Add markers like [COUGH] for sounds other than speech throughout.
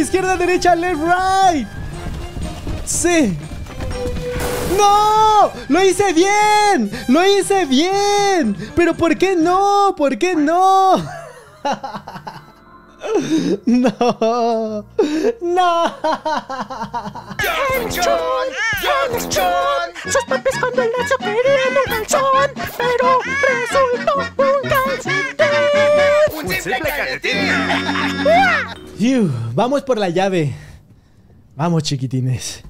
izquierda, derecha, left, right. Sí. ¡No! ¡Lo hice bien! ¡Lo hice bien! ¿Pero por qué no? ¿Por qué no? [LAUGHS] No. No. ¡John! ¡John! ¡John! Sus cuando el lazo querían un calzón, pero resultó un calzón. ¡Un, [LAUGHS] vamos por la llave. Vamos, chiquitines.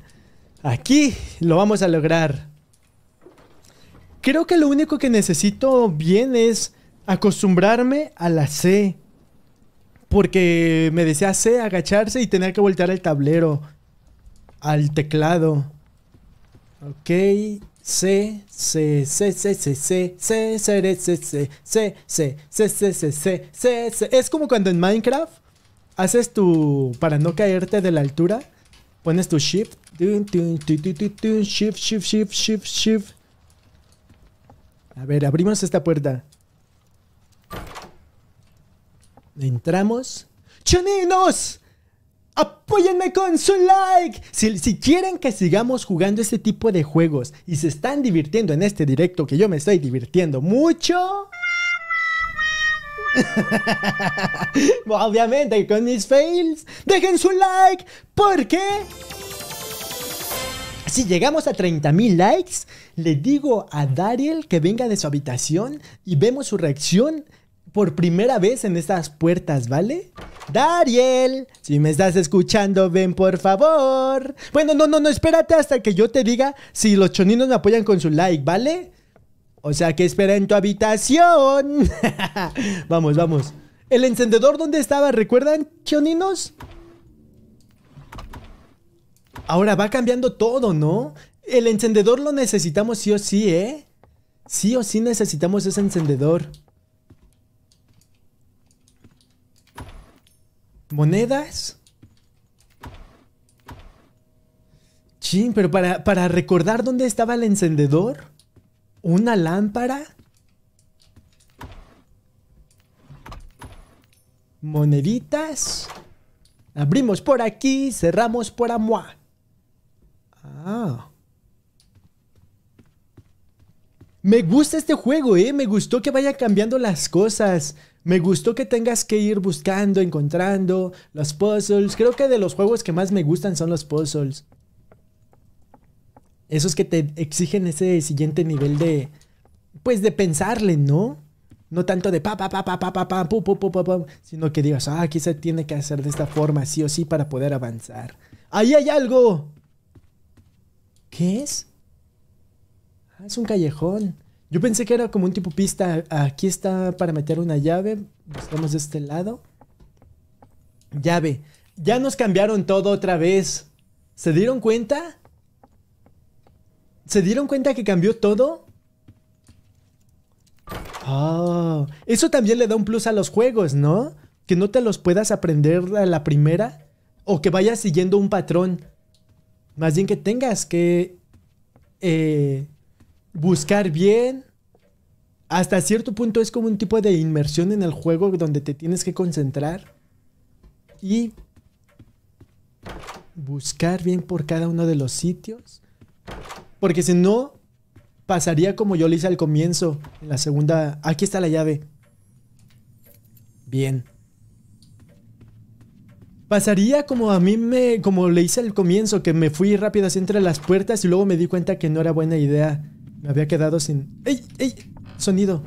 Aquí lo vamos a lograr. Creo que lo único que necesito bien es acostumbrarme a la C. Porque me decía C, agacharse y tener que voltear el tablero al teclado. Ok. C, C, C, C, C, C, C, C, C, C, C, C, C, C, C, C, C, C. Es como cuando en Minecraft haces tu. Para no caerte de la altura, pones tu shift. Shift, shift, shift, shift, shift. A ver, abrimos esta puerta. Entramos. ¡Choninos! Apóyenme con su like. Si, quieren que sigamos jugando este tipo de juegos y se están divirtiendo en este directo que yo me estoy divirtiendo mucho. [LAUGHS] Obviamente con mis fails. Dejen su like porque... Si llegamos a 30.000 likes, le digo a Dariel que venga de su habitación y vemos su reacción por primera vez en estas puertas, ¿vale? Dariel, si me estás escuchando, ven por favor. Bueno, no, no, no, espérate hasta que yo te diga si los choninos me apoyan con su like, ¿vale? O sea que espera en tu habitación. [LAUGHS] vamos, vamos. ¿El encendedor dónde estaba? ¿Recuerdan, choninos? Ahora va cambiando todo, ¿no? El encendedor lo necesitamos sí o sí, ¿eh? Sí o sí necesitamos ese encendedor. monedas. Chin, pero para, recordar dónde estaba el encendedor, una lámpara. Moneditas. Abrimos por aquí, cerramos por amua. Ah. Me gusta este juego, ¿eh? Me gustó que vaya cambiando las cosas. Me gustó que tengas que ir buscando, encontrando los puzzles. Creo que de los juegos que más me gustan son los puzzles. Esos que te exigen ese siguiente nivel de... Pues de pensarle, ¿no? No tanto de pa, pa, pa, pa, pa, pa, pa, pu, pu, pu, pa, sino que digas, ah, aquí se tiene que hacer de esta forma, sí o sí, para poder avanzar. ¡Ahí hay algo! ¿Qué es? Ah, es un callejón. Yo pensé que era como un tipo pista. Aquí está para meter una llave. Estamos de este lado. Llave. Ya nos cambiaron todo otra vez. ¿Se dieron cuenta? ¿Se dieron cuenta que cambió todo? Oh, eso también le da un plus a los juegos, ¿no? Que no te los puedas aprender a la primera o que vayas siguiendo un patrón. Más bien que tengas que eh, buscar bien. Hasta cierto punto es como un tipo de inmersión en el juego donde te tienes que concentrar y buscar bien por cada uno de los sitios. Porque si no, pasaría como yo le hice al comienzo, en la segunda... Aquí está la llave. Bien. Pasaría como a mí me... como le hice al comienzo, que me fui rápido entre las puertas y luego me di cuenta que no era buena idea me había quedado sin... ¡Ey! ¡Ey! Sonido.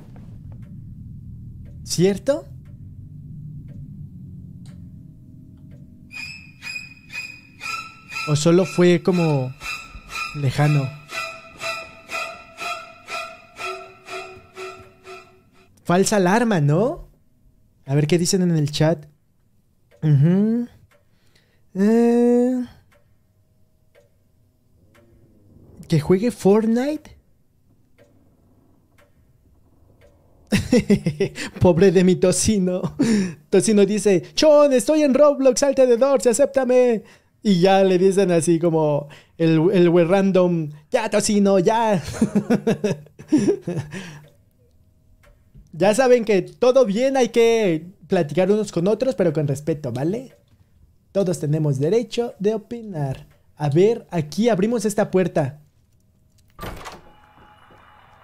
¿Cierto? ¿O solo fue como lejano? Falsa alarma, ¿no? A ver qué dicen en el chat. Eh. Que juegue Fortnite. [LAUGHS] Pobre de mi tocino. Tocino dice, Chon, estoy en Roblox, salte de Dorse, acéptame. Y ya le dicen así como el, el we random, ya tocino, ya. [LAUGHS] ya saben que todo bien, hay que platicar unos con otros, pero con respeto, ¿vale? Todos tenemos derecho de opinar. A ver, aquí abrimos esta puerta.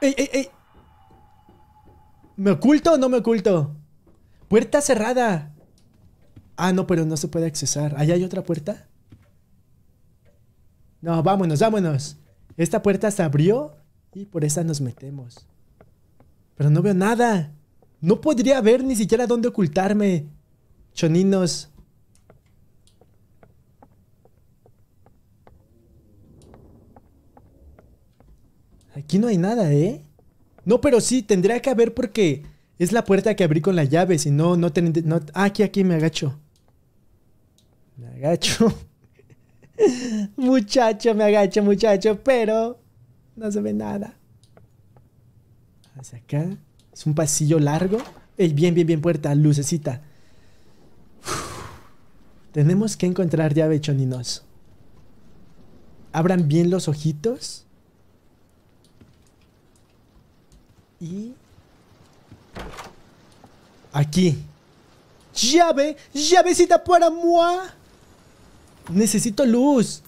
¡Ey, ey, ey! ¿Me oculto o no me oculto? Puerta cerrada. Ah, no, pero no se puede accesar. ¿Allá hay otra puerta? No, vámonos, vámonos. Esta puerta se abrió y por esa nos metemos. Pero no veo nada. No podría ver ni siquiera dónde ocultarme. Choninos. Aquí no hay nada, ¿eh? No, pero sí, tendría que haber porque es la puerta que abrí con la llave. Si no, no, tenéis. ah, aquí, aquí me agacho. Me agacho. [LAUGHS] muchacho, me agacho, muchacho, pero no se ve nada. Hacia acá. Es un pasillo largo. Ey, bien, bien, bien, puerta, lucecita. Tenemos que encontrar llave, choninos. Abran bien los ojitos. Y... Aquí. Llave, llavecita para moi. Necesito luz.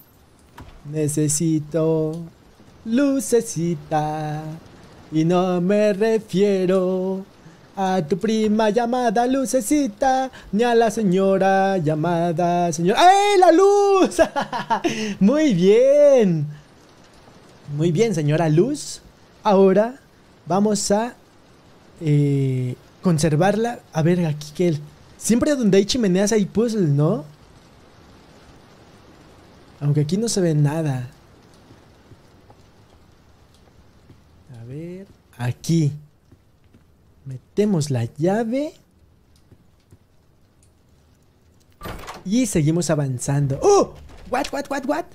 Necesito lucecita. Y no me refiero a tu prima llamada Lucecita, ni a la señora llamada señora. ¡Ay, la luz! [LAUGHS] Muy bien. Muy bien, señora Luz. Ahora vamos a eh, conservarla. A ver, aquí que él. Siempre donde hay chimeneas hay puzzles, ¿no? Aunque aquí no se ve nada. A ver, aquí. Metemos la llave. Y seguimos avanzando. ¡Oh! ¿What, what, what, what?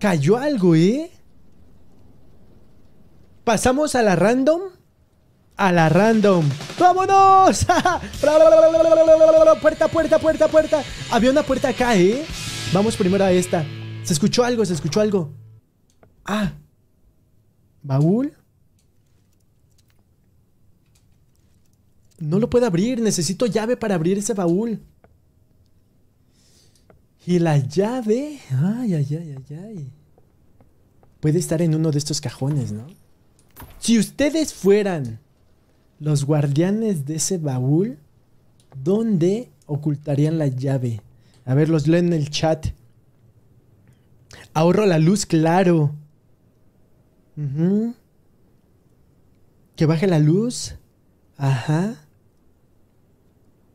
Cayó algo, ¿eh? Pasamos a la random. A la random. ¡Vámonos! puerta, puerta, puerta, puerta. Había una puerta acá, ¿eh? Vamos primero a esta. Se escuchó algo, se escuchó algo. Ah. Baúl. No lo puedo abrir. Necesito llave para abrir ese baúl. Y la llave. Ay, ay, ay, ay, ay. Puede estar en uno de estos cajones, ¿no? Si ustedes fueran los guardianes de ese baúl, ¿dónde ocultarían la llave? A ver, los leo en el chat. Ahorro la luz, claro. Que baje la luz. Ajá.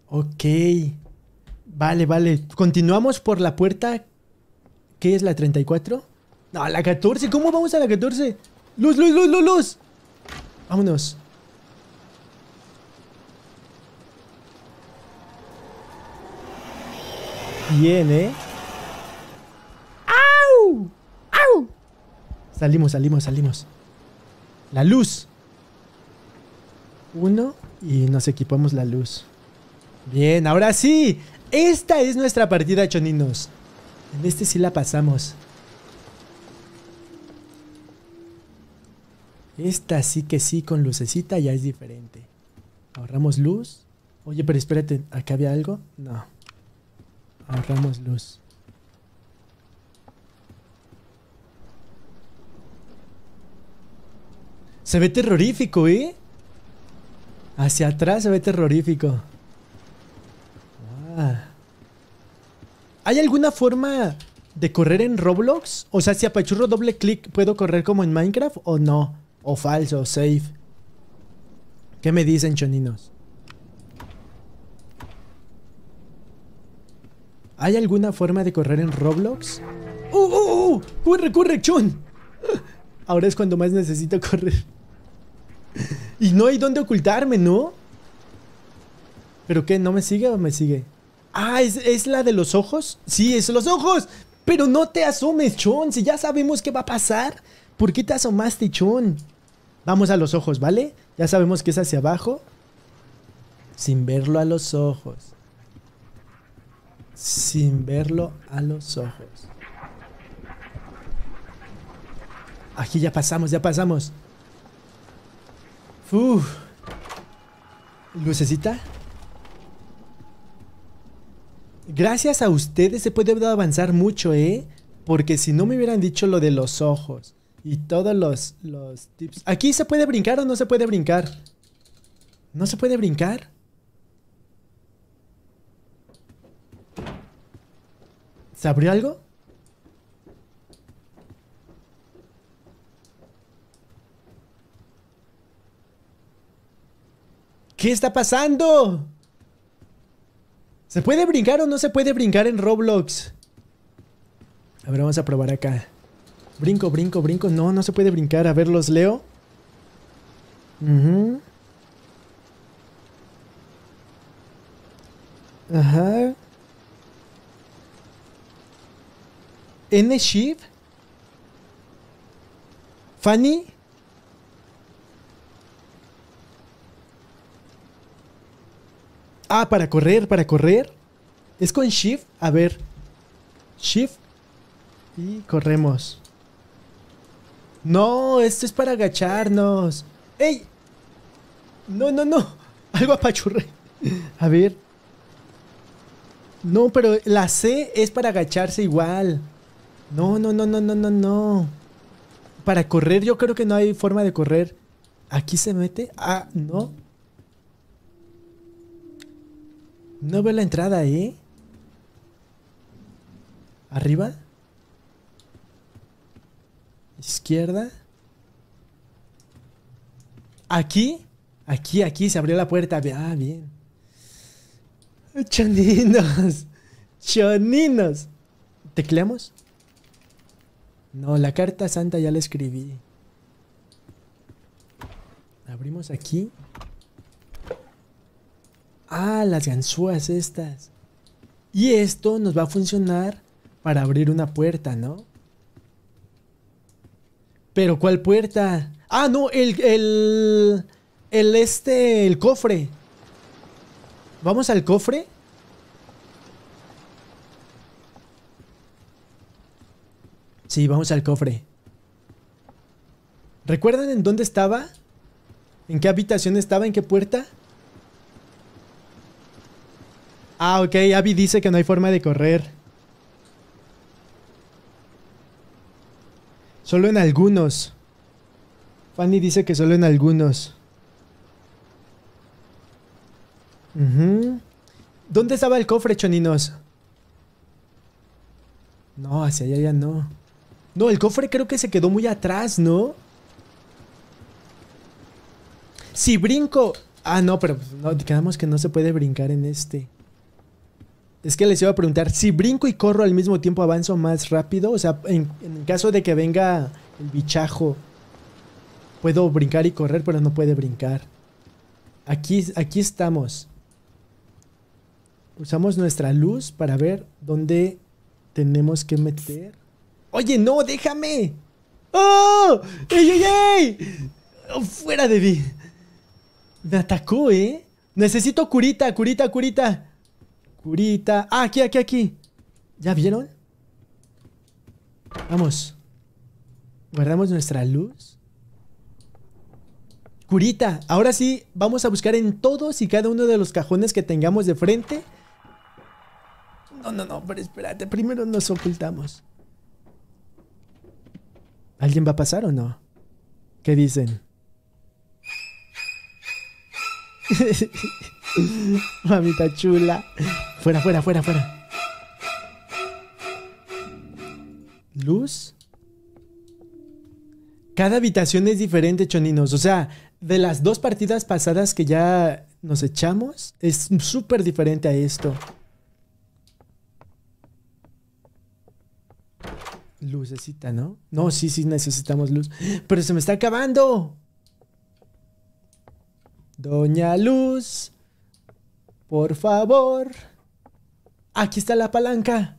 Ok. Vale, vale. Continuamos por la puerta. ¿Qué es la 34? No, la 14. ¿Cómo vamos a la 14? ¡Luz, luz, luz, luz, luz! Vámonos. Bien, ¿eh? ¡Au! ¡Au! Salimos, salimos, salimos. La luz. Uno y nos equipamos la luz. Bien, ahora sí. Esta es nuestra partida, choninos. En este sí la pasamos. Esta sí que sí, con lucecita ya es diferente. Ahorramos luz. Oye, pero espérate, ¿acá había algo? No. Ahorramos luz. Se ve terrorífico, ¿eh? Hacia atrás se ve terrorífico. Ah. ¿Hay alguna forma de correr en Roblox? O sea, si apachurro doble clic, ¿puedo correr como en Minecraft o no? O falso, o safe. ¿Qué me dicen, choninos? ¿Hay alguna forma de correr en Roblox? ¡Uh, uh, uh! ¡Corre, corre, chon! Ahora es cuando más necesito correr. y no hay dónde ocultarme, ¿no? ¿Pero qué? ¿No me sigue o me sigue? Ah, ¿es, ¿es, la de los ojos? Sí, es los ojos. Pero no te asomes, Chon. Si ya sabemos qué va a pasar, ¿por qué te asomaste, Chon? Vamos a los ojos, ¿vale? Ya sabemos que es hacia abajo. Sin verlo a los ojos. Sin verlo a los ojos. Aquí ya pasamos, ya pasamos. Uf. Lucecita. Gracias a ustedes se puede avanzar mucho, ¿eh? Porque si no me hubieran dicho lo de los ojos. Y todos los, tips. ¿Aquí se puede brincar o no se puede brincar? ¿No se puede brincar? ¿Se abrió algo? ¿Qué está pasando? ¿Se puede brincar o no se puede brincar en Roblox? A ver, vamos a probar acá. Brinco, brinco, brinco. No, no se puede brincar. A ver, los leo. Ajá. N shift? Fanny. Ah, para correr, para correr. Es con Shift. A ver. Shift. Y corremos. No, esto es para agacharnos. ¡Ey! No, no, no. [LAUGHS] Algo apachurré. A ver. No, pero la C es para agacharse igual. No, no, no, no, no, no, no. Para correr yo creo que no hay forma de correr. ¿Aquí se mete? Ah, no. No veo la entrada, ahí. ¿eh? ¿Arriba? Izquierda. Aquí. Aquí, aquí se abrió la puerta. Ah, bien. Choninos. [LAUGHS] Choninos. ¿Tecleamos? No, la carta santa ya la escribí. Abrimos aquí. Ah, las ganzúas estas. Y esto nos va a funcionar para abrir una puerta, ¿no? ¿Pero cuál puerta? Ah, no, el, el, el este, el cofre. Vamos al cofre. Sí, vamos al cofre. ¿Recuerdan en dónde estaba? ¿En qué habitación estaba? ¿En qué puerta? Ah, ok, Abby dice que no hay forma de correr. Solo en algunos. Fanny dice que solo en algunos. ¿Dónde estaba el cofre, choninos? No, hacia allá ya no. No, el cofre creo que se quedó muy atrás, ¿no? Si brinco... Ah, no, pero pues, no, quedamos que no se puede brincar en este. Es que les iba a preguntar, si brinco y corro al mismo tiempo, ¿avanzo más rápido? O sea, en, caso de que venga el bichajo, puedo brincar y correr, pero no puede brincar. Aquí, aquí estamos. Usamos nuestra luz para ver dónde tenemos que meter. ¡Oye, no! ¡Déjame! ¡Oh! ¡Ey, ey, ey! Oh, ¡Fuera de mí! Me atacó, ¿eh? Necesito curita, curita, curita. Curita. Ah, aquí, aquí, aquí. ¿Ya vieron? Vamos. Guardamos nuestra luz. Curita, ahora sí, vamos a buscar en todos y cada uno de los cajones que tengamos de frente. No, no, no, pero espérate, primero nos ocultamos. ¿Alguien va a pasar o no? ¿Qué dicen? [LAUGHS] [LAUGHS] Mamita chula. Fuera, fuera, fuera, fuera. Luz. Cada habitación es diferente, choninos. O sea, de las dos partidas pasadas que ya nos echamos, es súper diferente a esto. Lucecita, ¿no? No, sí, sí, necesitamos luz. Pero se me está acabando. Doña Luz. Por favor. Aquí está la palanca.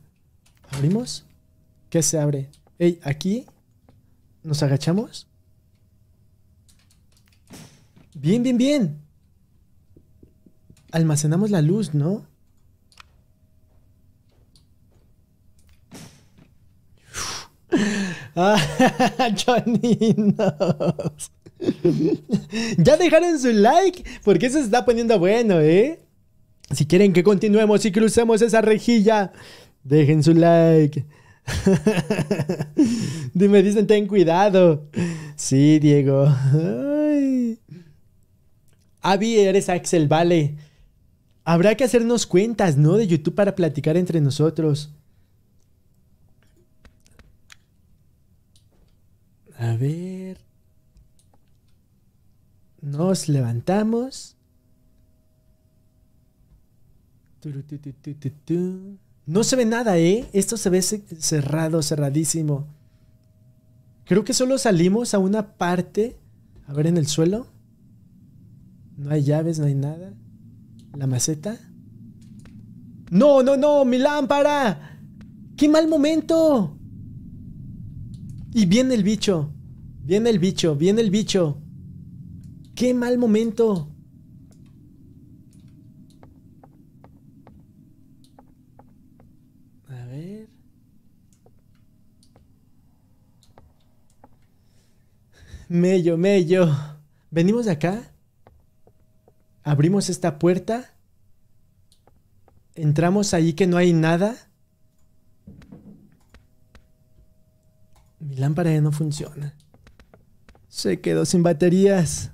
¿Abrimos? ¿Qué se abre? Ey, aquí. Nos agachamos. Bien, bien, bien. Almacenamos la luz, ¿no? Ah, [LAUGHS] [LAUGHS] ya dejaron su like porque eso se está poniendo bueno, ¿eh? Si quieren que continuemos y crucemos esa rejilla, dejen su like. [LAUGHS] Dime, dicen, ten cuidado. Sí, Diego. Abby, eres Axel, vale. Habrá que hacernos cuentas, ¿no? De YouTube para platicar entre nosotros. A ver. Nos levantamos. No se ve nada, ¿eh? Esto se ve cerrado, cerradísimo. Creo que solo salimos a una parte. A ver, en el suelo. No hay llaves, no hay nada. La maceta. No, no, no, mi lámpara. ¡Qué mal momento! Y viene el bicho. Viene el bicho, viene el bicho. ¡Qué mal momento! Mello, mello. Venimos de acá. Abrimos esta puerta. Entramos ahí que no hay nada. Mi lámpara ya no funciona. Se quedó sin baterías.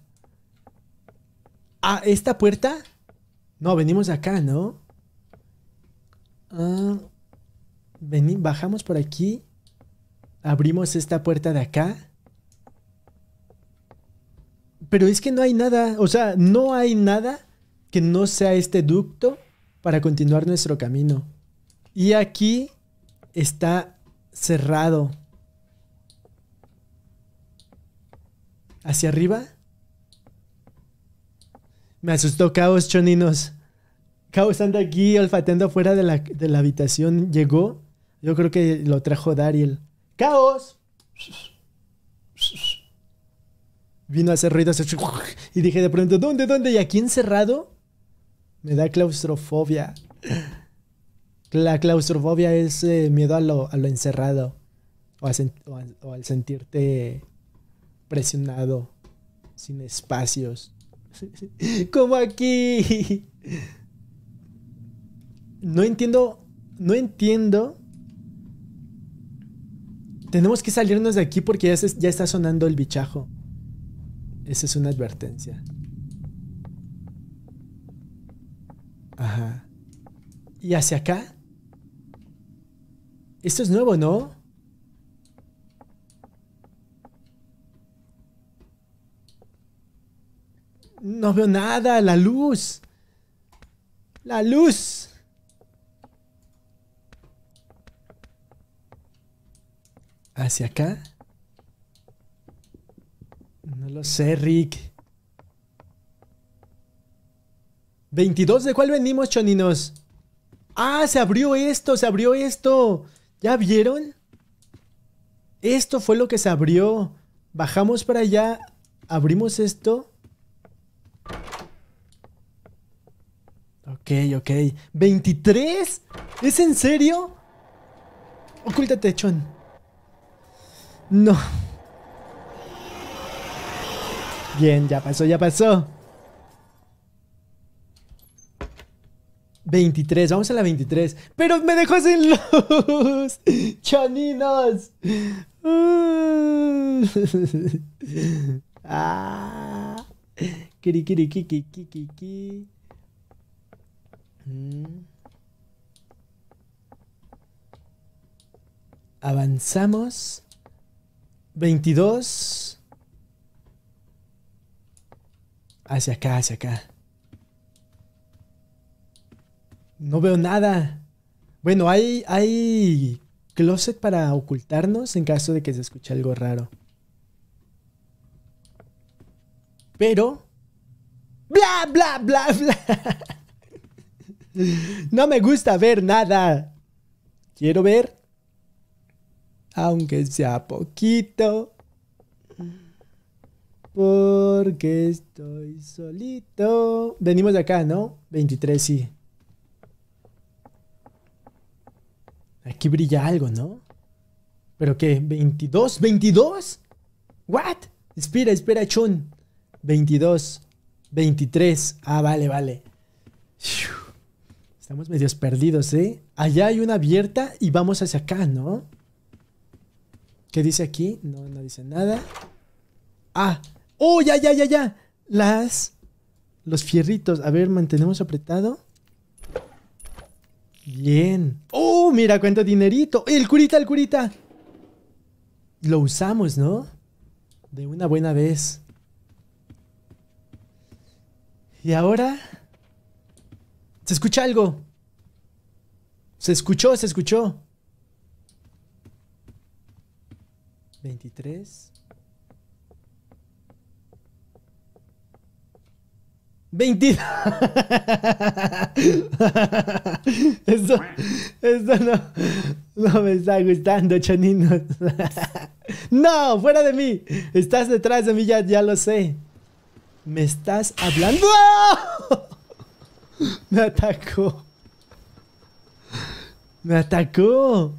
Ah, ¿esta puerta? No, venimos de acá, ¿no? Ah, bajamos por aquí. Abrimos esta puerta de acá pero es que no hay nada, o sea, no hay nada que no sea este ducto para continuar nuestro camino. Y aquí está cerrado. ¿Hacia arriba? Me asustó Caos Choninos. Caos anda aquí olfateando fuera de la, de la habitación. Llegó. Yo creo que lo trajo Dariel. ¡Caos! vino a hacer ruido y dije de pronto, ¿dónde, dónde? Y aquí encerrado me da claustrofobia. La claustrofobia es eh, miedo a lo, a lo, encerrado o, al sentirte presionado, sin espacios. [LAUGHS] Como aquí. No entiendo, no entiendo. Tenemos que salirnos de aquí porque ya está sonando el bichajo. Esa es una advertencia. Ajá. ¿Y hacia acá? Esto es nuevo, ¿no? No veo nada, la luz. La luz. ¿Hacia acá? No lo sé, Rick. 22, ¿de cuál venimos, choninos? ¡Ah, se abrió esto, se abrió esto! ¿Ya vieron? Esto fue lo que se abrió. Bajamos para allá, abrimos esto. Ok, ok. ¿23? ¿Es en serio? Ocúltate, chon. No. Bien, ya pasó, ya pasó. 23, vamos a la 23. Pero me dejó sin luz. Chaninos. Avanzamos. 22. Hacia acá, hacia acá. No veo nada. Bueno, hay, hay closet para ocultarnos en caso de que se escuche algo raro. Pero... Bla, bla, bla, [LAUGHS] bla. No me gusta ver nada. Quiero ver. Aunque sea poquito. Porque estoy solito. Venimos de acá, ¿no? 23, sí. Aquí brilla algo, ¿no? ¿Pero qué? ¿22? ¿22? ¿What? Espera, espera, chun. 22. 23. Ah, vale, vale. Estamos medios perdidos, ¿eh? Allá hay una abierta y vamos hacia acá, ¿no? ¿Qué dice aquí? No, no dice nada. Ah, ¡Oh, ya, ya, ya, ya! Las. Los fierritos. A ver, mantenemos apretado. Bien. ¡Oh, mira cuánto dinerito! ¡El curita, el curita! Lo usamos, ¿no? De una buena vez. Y ahora. Se escucha algo. Se escuchó, se escuchó. 23. 22. [LAUGHS] Eso, no, me está gustando, choninos. [LAUGHS] No, fuera de mí. Estás detrás de mí, ya, ya lo sé. Me estás hablando. [LAUGHS] Me atacó. Me atacó.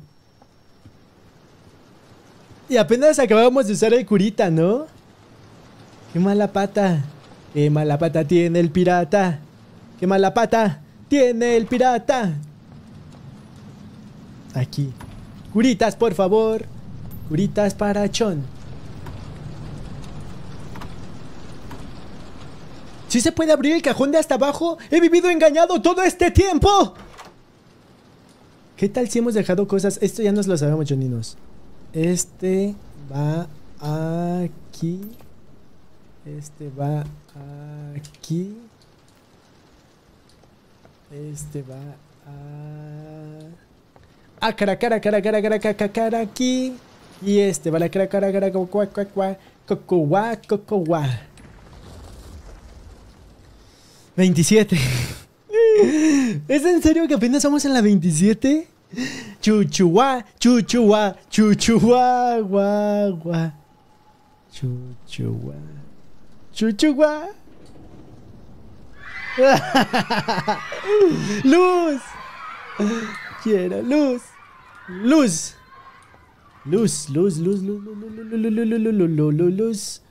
Y apenas acabamos de usar el curita, ¿no? Qué mala pata. Qué mala pata tiene el pirata. Qué mala pata tiene el pirata. Aquí. Curitas, por favor. Curitas para Chon. ¿Sí se puede abrir el cajón de hasta abajo? ¡He vivido engañado todo este tiempo! ¿Qué tal si hemos dejado cosas? Esto ya nos lo sabemos, choninos. Este va aquí. Este va aquí. Este va a... Ah, cara, cara, cara, cara, cara, cara, cara, aquí. Y este va a la cara, cara, cara, Coco cocua, cocua, 27. ¿Es en serio que apenas somos en la 27? Chuchuá, chuchuá, chuchuá, guagua. Chuchuá. Chuchuwa. luz. Quiero luz. Luz. Luz, luz, luz, luz, luz, luz, luz, luz, luz, luz.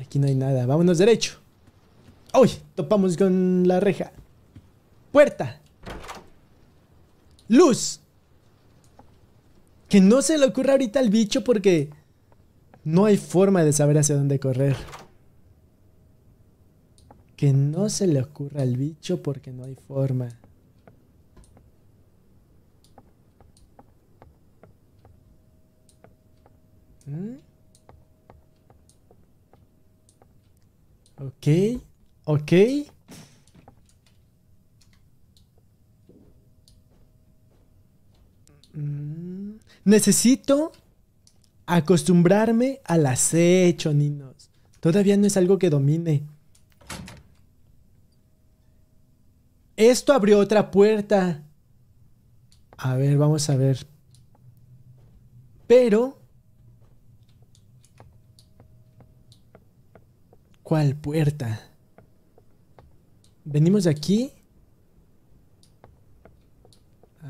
Aquí no hay nada. Vámonos derecho. ¡Uy! Topamos con la reja. Puerta. Luz. Que no se le ocurra ahorita al bicho porque... No hay forma de saber hacia dónde correr. Que no se le ocurra al bicho porque no hay forma. ¿Mm? Ok, ok. Mm. Necesito acostumbrarme al acecho, niños. Todavía no es algo que domine. Esto abrió otra puerta. A ver, vamos a ver. Pero... ¿Cuál puerta? Venimos de aquí.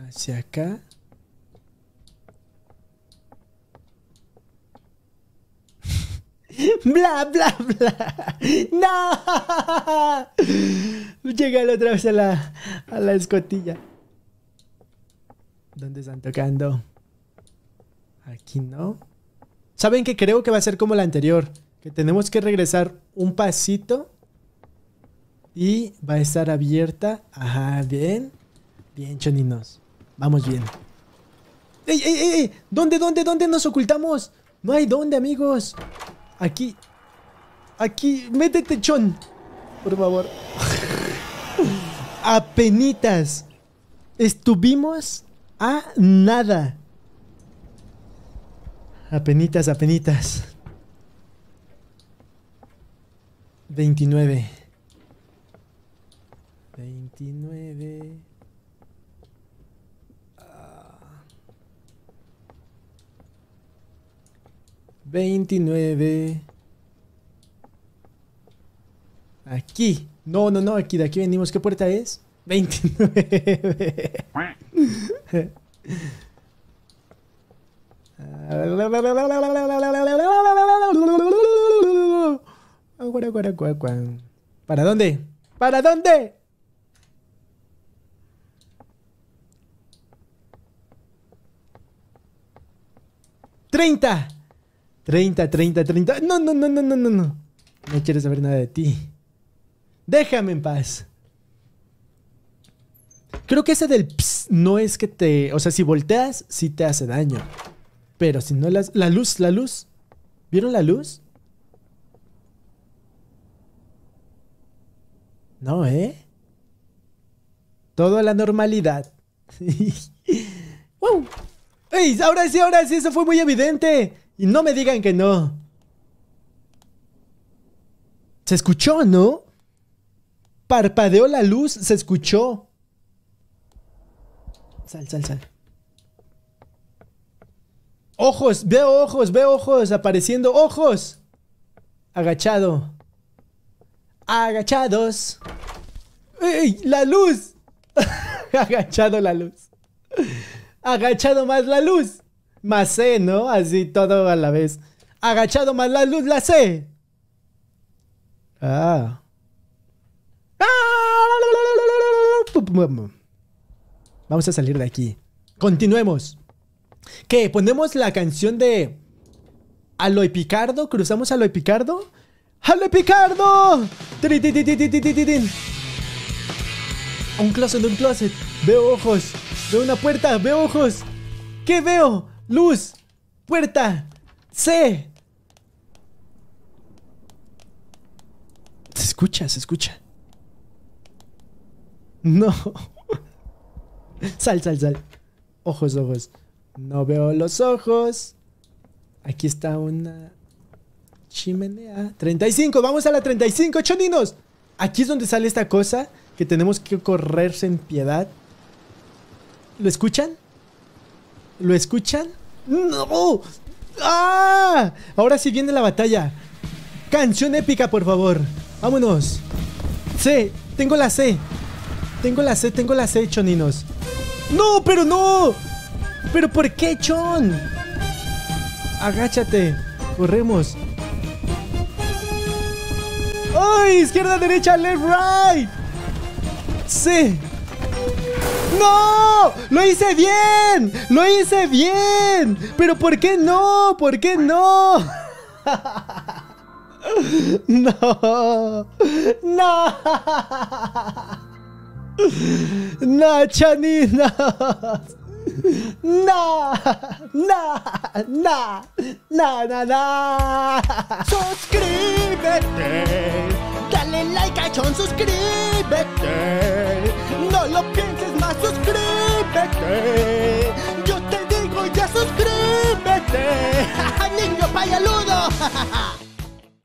Hacia acá. [LAUGHS] Bla, bla, bla. No. otra vez a la, a la escotilla. ¿Dónde están tocando? Aquí no. ¿Saben que creo que va a ser como la anterior? Que tenemos que regresar un pasito. Y va a estar abierta. Ajá, bien. Bien, choninos. Vamos bien. ¡Ey, ey, ey! ¿Dónde, dónde, dónde nos ocultamos? No hay dónde, amigos. Aquí. Aquí. Métete, chon. Por favor. [LAUGHS] Apenitas. Estuvimos a nada. Apenitas, apenitas. 29. 29. Aquí. No, no, no, aquí de aquí venimos. ¿Qué puerta es? 29. ¿Para dónde? ¿Para dónde? ¡30! 30, 30, 30. No, no, no, no, no, no, no. No quiero saber nada de ti. Déjame en paz. Creo que ese del ps no es que te. O sea, si volteas, sí te hace daño. Pero si no las. La luz, la luz. ¿Vieron la luz? No, ¿eh? Todo a la normalidad. [LAUGHS] ¡Wow! ¡Ey! Ahora sí, ahora sí, eso fue muy evidente. Y no me digan que no. ¿Se escuchó, no? Parpadeó la luz, se escuchó. Sal, sal, sal. Ojos, veo ojos, veo ojos apareciendo. Ojos. Agachado. Agachados. ¡Ey! ¡La luz! [LAUGHS] Agachado la luz. Agachado más la luz más C, ¿no? Así todo a la vez. Agachado más la luz, la C. Ah. Vamos a salir de aquí. Continuemos. ¿Qué? ¿Ponemos la canción de Aloy Picardo? ¿Cruzamos Aloy Picardo? ¡Aloy Picardo! Un closet, un closet. Veo ojos. Veo una puerta. Veo ojos. ¿Qué veo? Luz. Puerta. C. Se escucha, se escucha. No. [LAUGHS] sal, sal, sal. Ojos, ojos. No veo los ojos. Aquí está una chimenea. 35, vamos a la 35, choninos. Aquí es donde sale esta cosa que tenemos que correrse en piedad. ¿Lo escuchan? ¿Lo escuchan? ¡No! ¡Ah! Ahora sí viene la batalla. Canción épica, por favor. Vámonos. C. Tengo la C. Tengo la C, tengo la C, choninos. ¡No, pero no! ¿Pero por qué, chon? Agáchate. Corremos. ¡Ay! Izquierda, derecha, left, right. C. ¡No! ¡Lo hice bien! ¡Lo hice bien! ¿Pero por qué no? ¿Por qué no? [LAUGHS] No. No. No, Chani, no. No, no, no, no, no, Suscríbete, dale like a suscríbete. No lo pienses suscríbete. Yo te digo ya suscríbete. [LAUGHS] ¡Niño payaludo! [LAUGHS]